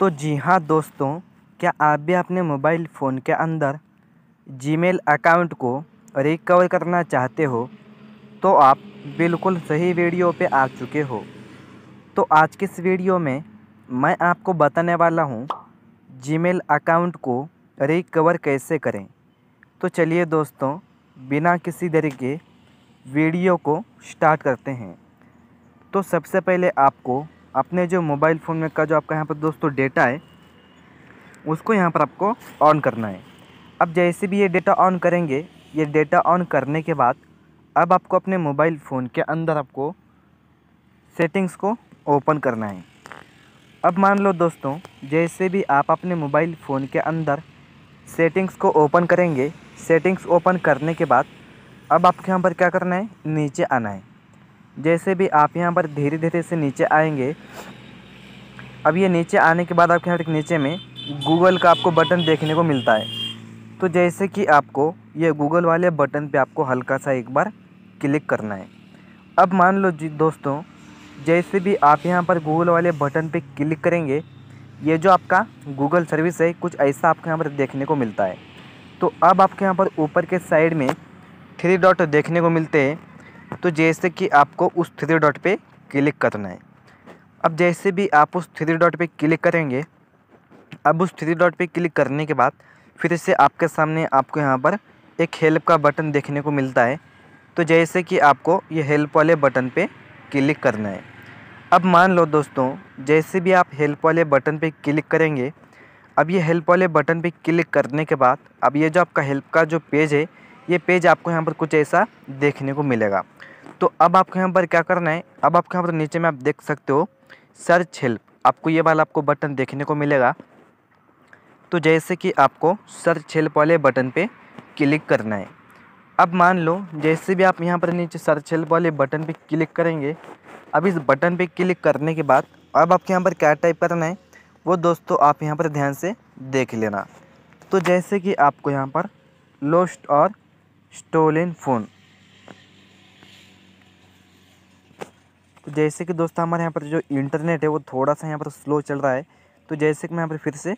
तो जी हाँ दोस्तों क्या आप भी अपने मोबाइल फ़ोन के अंदर जीमेल अकाउंट को रिकवर करना चाहते हो तो आप बिल्कुल सही वीडियो पे आ चुके हो तो आज के इस वीडियो में मैं आपको बताने वाला हूँ जीमेल अकाउंट को रिकवर कैसे करें तो चलिए दोस्तों बिना किसी देरी के वीडियो को स्टार्ट करते हैं तो सबसे पहले आपको अपने जो मोबाइल फ़ोन में का जो आपका यहाँ पर दोस्तों डेटा है उसको यहाँ पर आपको ऑन करना है अब जैसे भी ये डेटा ऑन करेंगे ये डेटा ऑन करने के बाद अब आपको अपने मोबाइल फ़ोन के अंदर आपको सेटिंग्स को ओपन करना है अब मान लो दोस्तों जैसे भी आप अपने मोबाइल फ़ोन के अंदर सेटिंग्स को ओपन करेंगे सेटिंग्स ओपन करने के बाद अब आपके यहाँ पर क्या करना है नीचे आना है जैसे भी आप यहाँ पर धीरे धीरे से नीचे आएंगे अब ये नीचे आने के बाद आपके हर नीचे में गूगल का आपको बटन देखने को मिलता है तो जैसे कि आपको ये गूगल वाले बटन पे आपको हल्का सा एक बार क्लिक करना है अब मान लो जी दोस्तों जैसे भी आप यहाँ पर गूगल वाले बटन पे क्लिक करेंगे ये जो आपका गूगल सर्विस है कुछ ऐसा आपके यहाँ पर देखने को मिलता है तो अब आपके यहाँ पर ऊपर के साइड में थ्री डॉट देखने को मिलते हैं तो जैसे कि आपको उस थ्री डॉट पे क्लिक करना है अब जैसे भी आप उस थ्री डॉट पे क्लिक करेंगे अब उस थ्री डॉट पे क्लिक करने के बाद फिर से आपके सामने आपको यहाँ पर एक हेल्प का बटन देखने को मिलता है तो जैसे कि आपको ये हेल्प वाले बटन पर क्लिक करना है अब मान लो दोस्तों जैसे भी आप हेल्प वाले बटन पर क्लिक करेंगे अब ये हेल्प वाले बटन पे क्लिक करने के बाद अब ये जो आपका हेल्प का जो पेज है ये पेज आपको यहाँ पर कुछ ऐसा देखने को मिलेगा तो अब आपको यहाँ पर क्या करना है अब आपके यहाँ पर नीचे में आप देख सकते हो सर्च हेल्प आपको ये वाला आपको बटन देखने को मिलेगा तो जैसे कि आपको सर्च हेल्प वाले बटन पे क्लिक करना है अब मान लो जैसे भी आप यहाँ पर नीचे सर्च हेल्प वाले बटन पे क्लिक करेंगे अब इस बटन पे क्लिक करने के बाद अब आपके यहाँ पर क्या टाइप करना है वो दोस्तों आप यहाँ पर ध्यान से देख लेना तो जैसे कि आपको यहाँ पर लोस्ट और स्टोलिन फ़ोन तो जैसे कि दोस्तों हमारे यहाँ पर जो इंटरनेट है वो थोड़ा सा यहाँ पर स्लो चल रहा है तो जैसे कि मैं यहाँ पर फिर से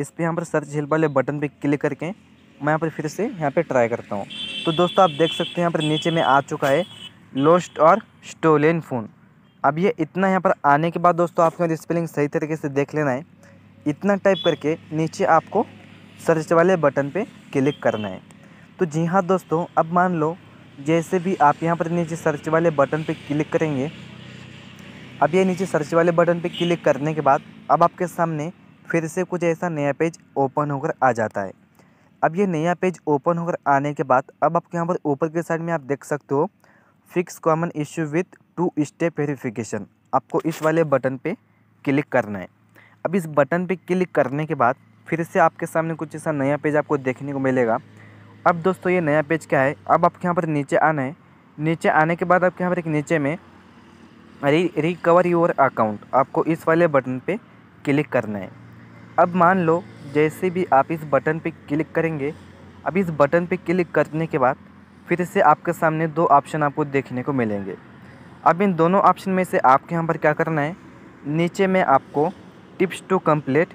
इस पर यहाँ पर सर्च हेल्प वाले बटन पे क्लिक करके मैं यहाँ पर फिर से यहाँ पे ट्राई करता हूँ तो दोस्तों आप देख सकते हैं यहाँ पर नीचे में आ चुका है लोस्ट और स्टोलिन फ़ोन अब ये इतना यहाँ पर आने के बाद दोस्तों आपको स्पेलिंग सही तरीके से देख लेना है इतना टाइप करके नीचे आपको सर्च वाले बटन पे क्लिक करना है तो जी हाँ दोस्तों अब मान लो जैसे भी आप यहाँ पर नीचे सर्च वाले बटन पर क्लिक करेंगे अब ये नीचे सर्च वाले बटन पर क्लिक करने के बाद अब आपके सामने फिर से कुछ ऐसा नया पेज ओपन होकर आ जाता है अब ये नया पेज ओपन होकर आने के बाद अब आपके यहाँ पर ऊपर के साइड में आप देख सकते हो fix common issue with two step verification आपको इस वाले बटन पे क्लिक करना है अब इस बटन पे क्लिक करने के बाद फिर से आपके सामने कुछ ऐसा नया पेज आपको देखने को मिलेगा अब दोस्तों ये नया पेज क्या है अब आपके यहाँ पर नीचे आना है नीचे आने के बाद आपके यहाँ पर एक नीचे में री रिकवर योर अकाउंट आपको इस वाले बटन पे क्लिक करना है अब मान लो जैसे भी आप इस बटन पे क्लिक करेंगे अब इस बटन पे क्लिक करने के बाद फिर से आपके सामने दो ऑप्शन आपको देखने को मिलेंगे अब इन दोनों ऑप्शन में से आपके यहाँ पर क्या करना है नीचे में आपको tips to complete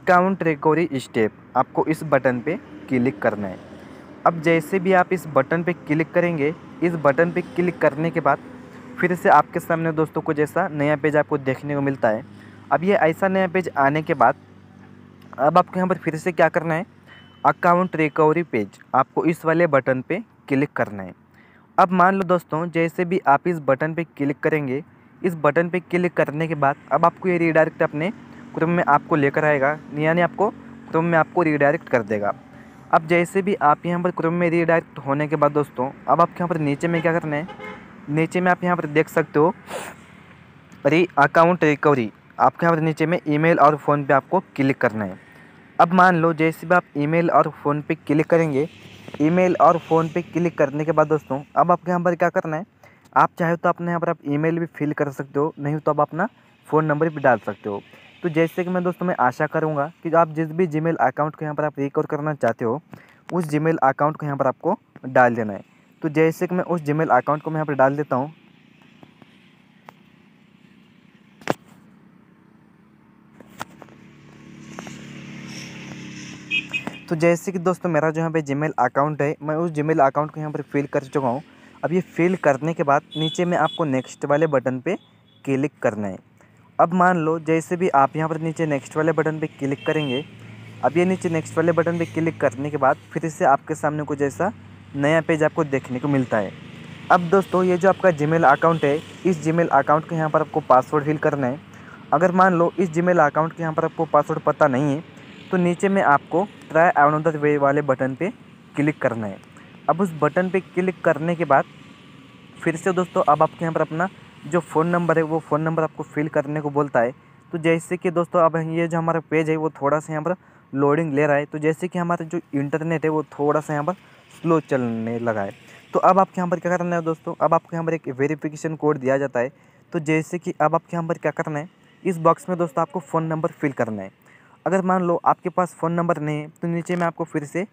account recovery step आपको इस बटन पर क्लिक करना है अब जैसे भी आप इस बटन पे क्लिक करेंगे इस बटन पे क्लिक करने के बाद फिर से आपके सामने दोस्तों को जैसा नया पेज आपको देखने को मिलता है अब ये ऐसा नया पेज आने के बाद अब आपको यहाँ पर फिर से क्या करना है अकाउंट रिकवरी पेज आपको इस वाले बटन पर क्लिक करना है अब मान लो दोस्तों जैसे भी आप इस बटन पर क्लिक करेंगे इस बटन पर क्लिक करने के बाद अब आपको ये रिडायरेक्ट अपने क्रम में आपको लेकर आएगा यानी आपको क्रम में आपको रिडायरेक्ट कर देगा अब जैसे भी आप यहाँ पर क्रोम में रीडायरेक्ट होने के बाद दोस्तों अब आपके यहाँ पर नीचे में क्या करना है नीचे में आप यहाँ पर देख सकते हो री अकाउंट रिकवरी आपके यहाँ पर नीचे में ईमेल और फ़ोन पे आपको क्लिक करना है अब मान लो जैसे भी आप ईमेल और फ़ोन पे क्लिक करेंगे ईमेल और फ़ोन पे क्लिक करने के बाद दोस्तों अब आपके यहाँ पर क्या करना है आप चाहे तो अपने यहाँ पर आप ईमेल भी फिल कर सकते हो नहीं तो आप अपना फ़ोन नंबर भी डाल सकते हो तो जैसे कि मैं दोस्तों मैं आशा करूँगा कि आप जिस भी जी अकाउंट को यहाँ पर आप रिकॉर्ड करना चाहते हो उस जीमेल अकाउंट को यहाँ पर आपको डाल देना है तो जैसे कि मैं उस जीमेल अकाउंट को मैं यहाँ पर डाल देता हूँ तो जैसे कि दोस्तों मेरा जो यहाँ पे जीमेल अकाउंट है मैं उस जीमेल अकाउंट को यहाँ पर फिल कर चुका हूँ अब ये फिल करने के बाद नीचे में आपको नेक्स्ट वाले बटन पे क्लिक करना है अब मान लो जैसे भी आप यहाँ पर नीचे नेक्स्ट वाले बटन पे क्लिक करेंगे अब ये नीचे नेक्स्ट वाले बटन पे क्लिक करने के बाद फिर से आपके सामने कुछ ऐसा नया पेज आपको देखने को मिलता है अब दोस्तों ये जो आपका जीमेल अकाउंट है इस जीमेल अकाउंट के यहाँ पर आपको पासवर्ड फिल करना है अगर मान लो इस जीमेल अकाउंट के यहाँ पर आपको पासवर्ड पता नहीं है तो नीचे में आपको ट्राई अनोदर वे वाले बटन पर क्लिक करना है अब उस बटन पर क्लिक करने के बाद फिर से दोस्तों अब आपके यहाँ पर अपना जो फ़ोन नंबर है वो फ़ोन नंबर आपको फ़िल करने को बोलता है तो जैसे कि दोस्तों अब ये जो हमारा पेज है वो थोड़ा सा यहाँ पर लोडिंग ले रहा है तो जैसे कि हमारा जो इंटरनेट है वो थोड़ा सा यहाँ पर स्लो चलने लगा है तो अब आपके यहाँ पर क्या करना है दोस्तों अब आपके यहाँ पर एक वेरीफिकेशन कोड दिया जाता है तो जैसे कि अब आपके यहाँ पर क्या करना है इस बॉक्स में दोस्तों आपको फ़ोन नंबर फिल करना है अगर मान लो आपके पास फ़ोन नंबर नहीं है तो नीचे में आपको फिर से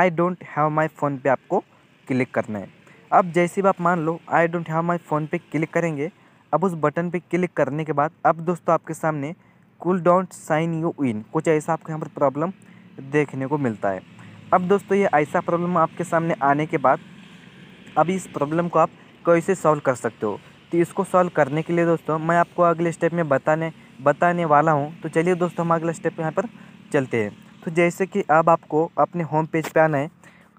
I don't have my phone पे आपको क्लिक करना है अब जैसे भी आप मान लो I don't have my phone पे क्लिक करेंगे अब उस बटन पे क्लिक करने के बाद अब दोस्तों आपके सामने कुल डोंट साइन यू इन कुछ ऐसा आपको यहाँ पर प्रॉब्लम देखने को मिलता है अब दोस्तों ये ऐसा प्रॉब्लम आपके सामने आने के बाद अब इस प्रॉब्लम को आप कैसे सॉल्व कर सकते हो तो इसको सॉल्व करने के लिए दोस्तों मैं आपको अगले स्टेप में बताने बताने वाला हूँ तो चलिए दोस्तों हम अगले स्टेप यहाँ पर चलते हैं तो जैसे कि अब आपको अपने होम पेज पर आना है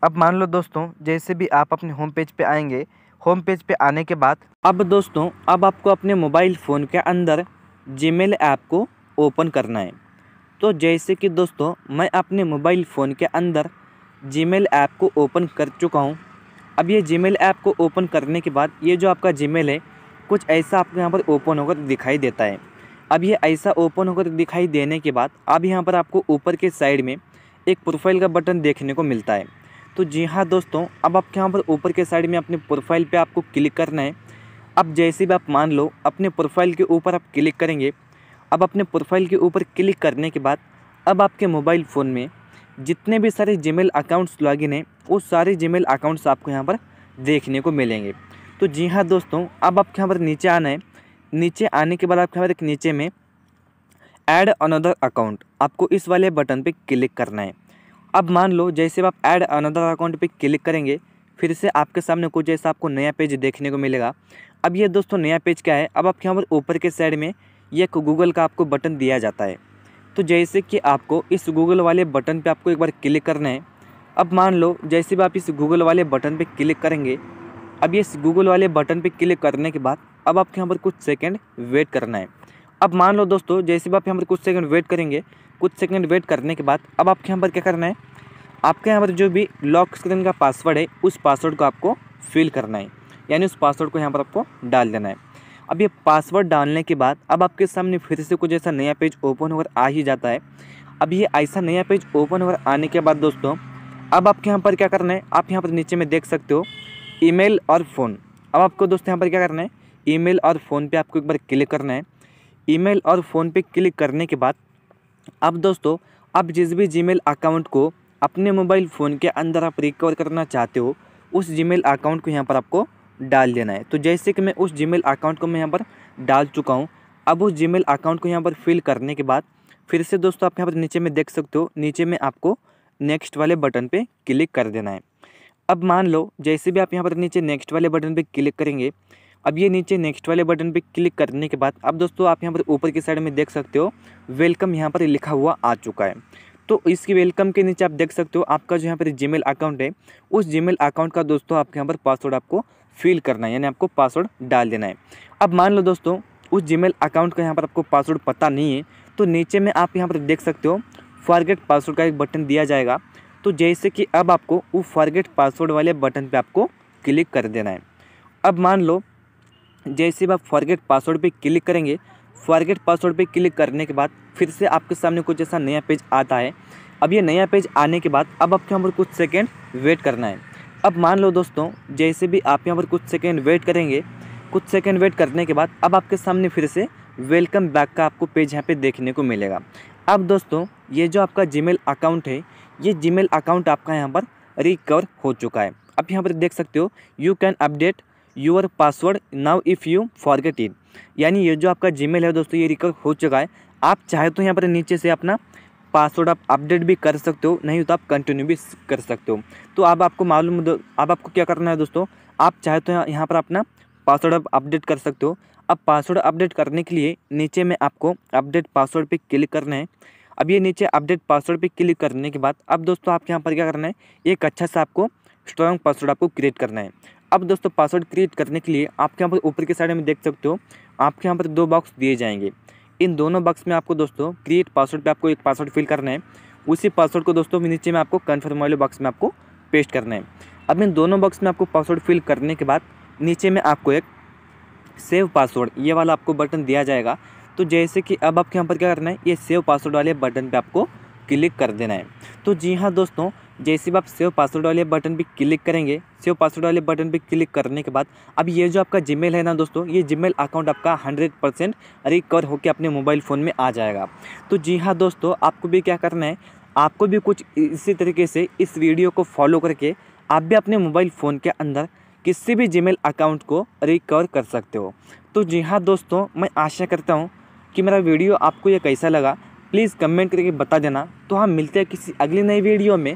अब मान लो दोस्तों जैसे भी आप अपने होम पेज पे आएंगे होम पेज पे आने के बाद अब दोस्तों अब आपको अपने मोबाइल फ़ोन के अंदर जीमेल ऐप को ओपन करना है तो जैसे कि दोस्तों मैं अपने मोबाइल फ़ोन के अंदर जीमेल ऐप को ओपन कर चुका हूँ अब ये जीमेल ऐप को ओपन करने के बाद ये जो आपका जीमेल है कुछ ऐसा आपको यहाँ पर ओपन होकर दिखाई देता है अब ये ऐसा ओपन होकर दिखाई देने के बाद अब यहाँ पर आपको ऊपर के साइड में एक प्रोफाइल का बटन देखने को मिलता है तो जी हाँ दोस्तों अब आपके यहाँ पर ऊपर के साइड में अपने प्रोफाइल पे आपको क्लिक करना है अब जैसे भी आप मान लो अपने प्रोफाइल के ऊपर आप क्लिक करेंगे अब अपने प्रोफाइल के ऊपर क्लिक करने के बाद अब आपके मोबाइल फ़ोन में जितने भी सारे जीमेल अकाउंट्स लॉगिन हैं वो सारे जीमेल अकाउंट्स आपको यहाँ पर देखने को मिलेंगे तो जी हाँ दोस्तों अब आपके यहाँ पर नीचे आना है नीचे आने के बाद आपके यहाँ पर एक नीचे में ऐड अनदर अकाउंट आपको इस वाले बटन पे क्लिक करना है अब मान लो जैसे आप ऐड अनदर अकाउंट पे क्लिक करेंगे फिर से आपके सामने कुछ जैसा आपको नया पेज देखने को मिलेगा अब ये दोस्तों नया पेज क्या है अब आपके यहाँ पर ऊपर के साइड में ये गूगल का आपको बटन दिया जाता है तो जैसे कि आपको इस गूगल वाले बटन पे आपको एक बार क्लिक करना है अब मान लो जैसे भी आप इस गूगल वाले बटन पे क्लिक करेंगे अब ये इस गूगल वाले बटन पे क्लिक करने के बाद अब आपके यहाँ पर कुछ सेकंड वेट करना है अब मान लो दोस्तों जैसे भी आप यहाँ पर कुछ सेकंड वेट करेंगे कुछ सेकंड वेट करने के बाद अब आपके यहाँ पर क्या करना है आपके यहाँ पर जो भी लॉक स्क्रीन का पासवर्ड है उस पासवर्ड को आपको फिल करना है यानी उस पासवर्ड को यहाँ पर आपको डाल देना है अब ये पासवर्ड डालने के बाद अब आपके सामने फिर से कुछ ऐसा नया पेज ओपन होकर आ ही जाता है अब ये ऐसा नया पेज ओपन होकर आने के बाद दोस्तों अब आपके यहाँ पर क्या करना है आप यहाँ पर नीचे में देख सकते हो ईमेल और फ़ोन अब आपको दोस्तों यहाँ पर क्या करना है ईमेल और फ़ोन पे आपको एक बार क्लिक करना है ईमेल और फ़ोन पे क्लिक करने के बाद अब दोस्तों आप जिस भी जीमेल अकाउंट को अपने मोबाइल फ़ोन के अंदर आप रिकवर करना चाहते हो उस जीमेल अकाउंट को यहाँ पर आपको डाल देना है तो जैसे कि मैं उस जीमेल अकाउंट को मैं यहाँ पर डाल चुका हूँ अब उस जीमेल अकाउंट को यहाँ पर फिल करने के बाद फिर से दोस्तों आप यहाँ पर नीचे में देख सकते हो नीचे में आपको नेक्स्ट वाले बटन पे क्लिक कर देना है अब मान लो जैसे भी आप यहाँ पर नीचे नेक्स्ट वाले बटन पे क्लिक करेंगे अब ये नीचे नेक्स्ट वाले बटन पे क्लिक करने के बाद अब दोस्तों आप यहाँ पर ऊपर की साइड में देख सकते हो वेलकम यहाँ पर लिखा हुआ आ चुका है तो इसकी वेलकम के नीचे आप देख सकते हो आपका जो यहाँ पर जीमेल अकाउंट है उस जीमेल अकाउंट का दोस्तों आपके यहाँ पर पासवर्ड आपको फिल करना है यानी आपको पासवर्ड डाल देना है अब मान लो दोस्तों उस जीमेल अकाउंट का यहाँ पर आपको पासवर्ड पता नहीं है तो नीचे में आप यहाँ पर देख सकते हो फॉरगेट पासवर्ड का एक बटन दिया जाएगा तो जैसे कि अब आपको वो फॉरगेट पासवर्ड वाले बटन पे आपको क्लिक कर देना है अब मान लो जैसे आप फॉरगेट पासवर्ड पे क्लिक करेंगे फॉरगेट पासवर्ड पे क्लिक करने के बाद फिर से आपके सामने कुछ ऐसा नया पेज आता है अब ये नया पेज आने के बाद अब आपके यहाँ पर कुछ सेकेंड वेट करना है अब मान लो दोस्तों जैसे भी आप यहाँ पर कुछ सेकेंड वेट करेंगे कुछ सेकेंड वेट करने के बाद अब आपके सामने फिर से वेलकम बैक का आपको पेज यहाँ पे देखने को मिलेगा अब दोस्तों ये जो आपका जीमेल अकाउंट है ये जीमेल अकाउंट आपका यहाँ पर रिकवर हो चुका है आप यहाँ पर देख सकते हो you can update your password now if you forget it यानी ये जो आपका जीमेल है दोस्तों ये रिकवर हो चुका है आप चाहे तो यहाँ पर नीचे से अपना पासवर्ड आप अपडेट भी कर सकते हो नहीं तो आप कंटिन्यू भी कर सकते हो तो अब आप आपको मालूम अब आपको क्या करना है दोस्तों आप चाहे तो यहाँ पर अपना पासवर्ड आप अपडेट कर सकते हो अब पासवर्ड अपडेट करने के लिए नीचे में आपको अपडेट पासवर्ड पे क्लिक करना है अब ये नीचे अपडेट पासवर्ड पे क्लिक करने के बाद अब दोस्तों आप यहाँ पर क्या करना है एक अच्छा सा आपको स्ट्रॉन्ग पासवर्ड आपको क्रिएट करना है अब दोस्तों पासवर्ड क्रिएट करने के लिए आपके यहाँ पर ऊपर के साइड में देख सकते हो आपके यहाँ पर दो बॉक्स दिए जाएंगे इन दोनों बॉक्स में आपको दोस्तों क्रिएट पासवर्ड पे आपको एक पासवर्ड फिल करना है उसी पासवर्ड को दोस्तों नीचे में आपको कन्फर्म वाले बॉक्स में आपको पेस्ट करना है अब इन दोनों बॉक्स में आपको पासवर्ड फिल करने के बाद नीचे में आपको एक सेव पासवर्ड ये वाला आपको बटन दिया जाएगा तो जैसे कि अब आपके यहाँ पर क्या करना है ये सेव पासवर्ड वाले बटन पर आपको क्लिक कर देना है तो जी हाँ दोस्तों जैसे भी आप सेव पासवर्ड वाले बटन पर क्लिक करेंगे सेव पासवर्ड वाले बटन पर क्लिक करने के बाद अब ये जो आपका जीमेल है ना दोस्तों ये जीमेल अकाउंट आपका हंड्रेड परसेंट रिकवर होकर अपने मोबाइल फ़ोन में आ जाएगा तो जी हाँ दोस्तों आपको भी क्या करना है आपको भी कुछ इसी तरीके से इस वीडियो को फॉलो करके आप भी अपने मोबाइल फ़ोन के अंदर किसी भी जी अकाउंट को रिकवर कर सकते हो तो जी हाँ दोस्तों मैं आशा करता हूँ कि मेरा वीडियो आपको यह कैसा लगा प्लीज़ कमेंट करके बता देना तो हम हाँ, मिलते हैं किसी अगली नई वीडियो में